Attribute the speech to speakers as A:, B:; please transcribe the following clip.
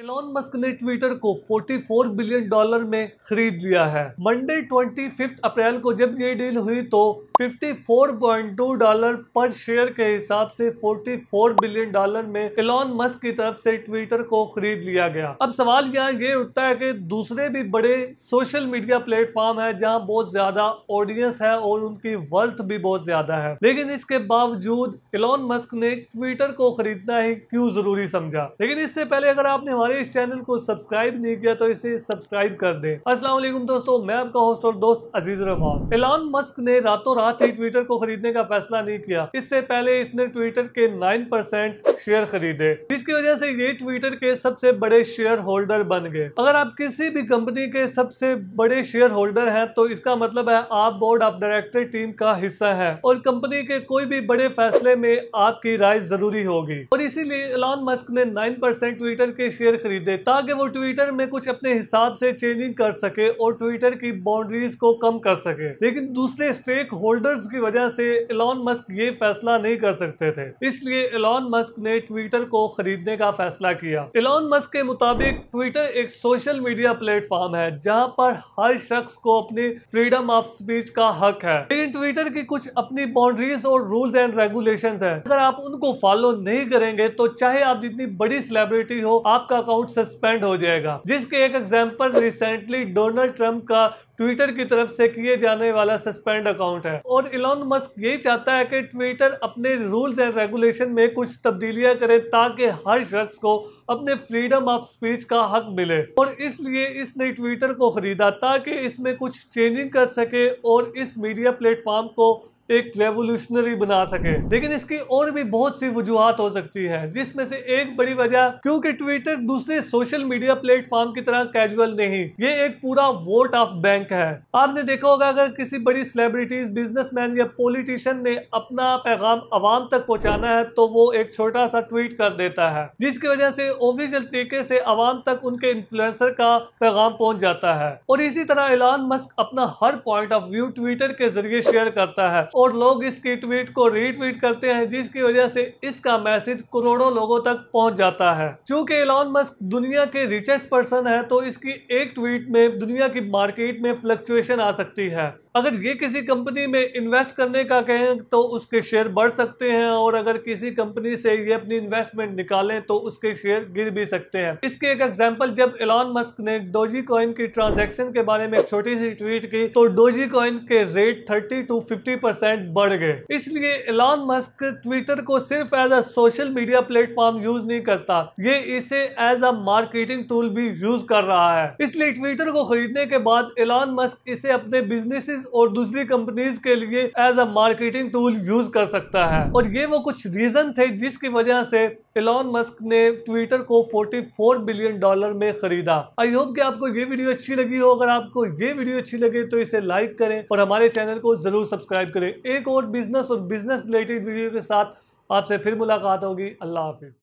A: Elon Musk ने Twitter को 44 billion dollar में खरीद लिया है मंडे 25 अप्रैल को जब ये डील हुई तो 54.2 डॉलर पर शेयर के हिसाब से 44 बिलियन डॉलर में एलोन मस्क की तरफ से ट्विटर को खरीद लिया गया अब सवाल यहाँ ये उठता है कि दूसरे भी बड़े सोशल मीडिया प्लेटफॉर्म है जहाँ बहुत ज्यादा ऑडियंस है और उनकी वर्थ भी बहुत ज्यादा है लेकिन इसके बावजूद एलोन मस्क ने ट्विटर को खरीदना ही क्यों जरूरी समझा लेकिन इससे पहले अगर आपने हमारे हमारे इस चैनल को सब्सक्राइब नहीं किया तो इसे सब्सक्राइब कर दें असलम दोस्तों मैं आपका होस्ट और दोस्त अजीज रहमान एलान मस्क ने रातों रात ही ट्विटर को खरीदने का फैसला नहीं किया इससे पहले इसने ट्विटर के नाइन शेयर खरीदे जिसकी वजह से ये ट्विटर के सबसे बड़े शेयर होल्डर बन गए अगर आप किसी भी कंपनी के सबसे बड़े शेयर होल्डर हैं तो इसका मतलब है आप बोर्ड ऑफ डायरेक्टर टीम का हिस्सा है और कंपनी के कोई भी बड़े फैसले में आपकी राय जरूरी होगी और इसीलिए एलॉन मस्क ने 9% ट्विटर के शेयर खरीदे ताकि वो ट्विटर में कुछ अपने हिसाब से चेंजिंग कर सके और ट्विटर की बाउंड्रीज को कम कर सके लेकिन दूसरे स्टेक होल्डर्स की वजह से एलॉन मस्क ये फैसला नहीं कर सकते थे इसलिए एलॉन मस्क ने ट्विटर को खरीदने का फैसला किया एलॉन मस्क के मुताबिक ट्विटर एक सोशल मीडिया प्लेटफॉर्म है जहाँ पर हर शख्स को अपने फ्रीडम ऑफ स्पीच का हक है लेकिन ट्विटर की कुछ अपनी बाउंड्रीज और रूल्स एंड रेगुलेशन है अगर आप उनको फॉलो नहीं करेंगे तो चाहे आप जितनी बड़ी सेलिब्रिटी हो आपका अकाउंट सस्पेंड हो जाएगा जिसके एक एग्जाम्पल रिसेंटली डोनाल्ड ट्रंप का ट्विटर की तरफ से किए जाने वाला सस्पेंड अकाउंट है और इलॉन मस्क ये चाहता है कि ट्विटर अपने रूल्स एंड रेगुलेशन में कुछ तब्दीलियां करे ताकि हर शख्स को अपने फ्रीडम ऑफ स्पीच का हक मिले और इसलिए इसने ट्विटर को खरीदा ताकि इसमें कुछ चेंजिंग कर सके और इस मीडिया प्लेटफॉर्म को एक रेवोल्यूशनरी बना सके लेकिन इसकी और भी बहुत सी वजूहत हो सकती है जिसमें से एक बड़ी वजह क्योंकि ट्विटर दूसरे सोशल मीडिया प्लेटफॉर्म की तरह कैजुअल नहीं ये एक पूरा वोट ऑफ बैंक है आपने देखा होगा अगर किसी बड़ी सेलिब्रिटीज बिजनेसमैन या पॉलिटिशियन ने अपना पैगाम आवाम तक पहुंचाना है तो वो एक छोटा सा ट्वीट कर देता है जिसकी वजह से ऑफिशियल तरीके से आवाम तक उनके इन्फ्लुएंसर का पैगाम पहुंच जाता है और इसी तरह एलान मस्क अपना हर पॉइंट ऑफ व्यू ट्विटर के जरिए शेयर करता है और लोग इसकी ट्वीट को रीट्वीट करते हैं जिसकी वजह से इसका मैसेज करोड़ों लोगों तक पहुंच जाता है चूंकि एलॉन मस्क दुनिया के रिचेस्ट पर्सन है तो इसकी एक ट्वीट में दुनिया की मार्केट में फ्लक्चुएशन आ सकती है अगर ये किसी कंपनी में इन्वेस्ट करने का कहें तो उसके शेयर बढ़ सकते हैं और अगर किसी कंपनी से ये अपनी इन्वेस्टमेंट निकालें तो उसके शेयर गिर भी सकते हैं इसके एक एग्जांपल जब एलॉन मस्क ने डोजी कॉइन की ट्रांजैक्शन के बारे में एक छोटी सी ट्वीट की तो डोजी कॉइन के रेट 30 टू 50 परसेंट परसेंट बढ़ गए इसलिए एलॉन मस्क ट्विटर को सिर्फ as a social media platform use नहीं करता ये इसे एज अ मार्केटिंग टूल भी यूज कर रहा है इसलिए ट्विटर को खरीदने के बाद एलॉन मस्क इसे अपने बिजनेस और दूसरी कंपनीज के लिए as a marketing tool use कर सकता है और ये वो कुछ रीजन थे जिसकी वजह से एलॉन मस्क ने ट्विटर को 44 बिलियन डॉलर में खरीदा आई होप कि आपको ये वीडियो अच्छी लगी हो अगर आपको ये वीडियो अच्छी लगे तो इसे लाइक करें और हमारे चैनल को जरूर सब्सक्राइब करें एक और बिजनेस और बिजनेस रिलेटेड वीडियो के साथ आपसे फिर मुलाकात होगी अल्लाह हाफिज़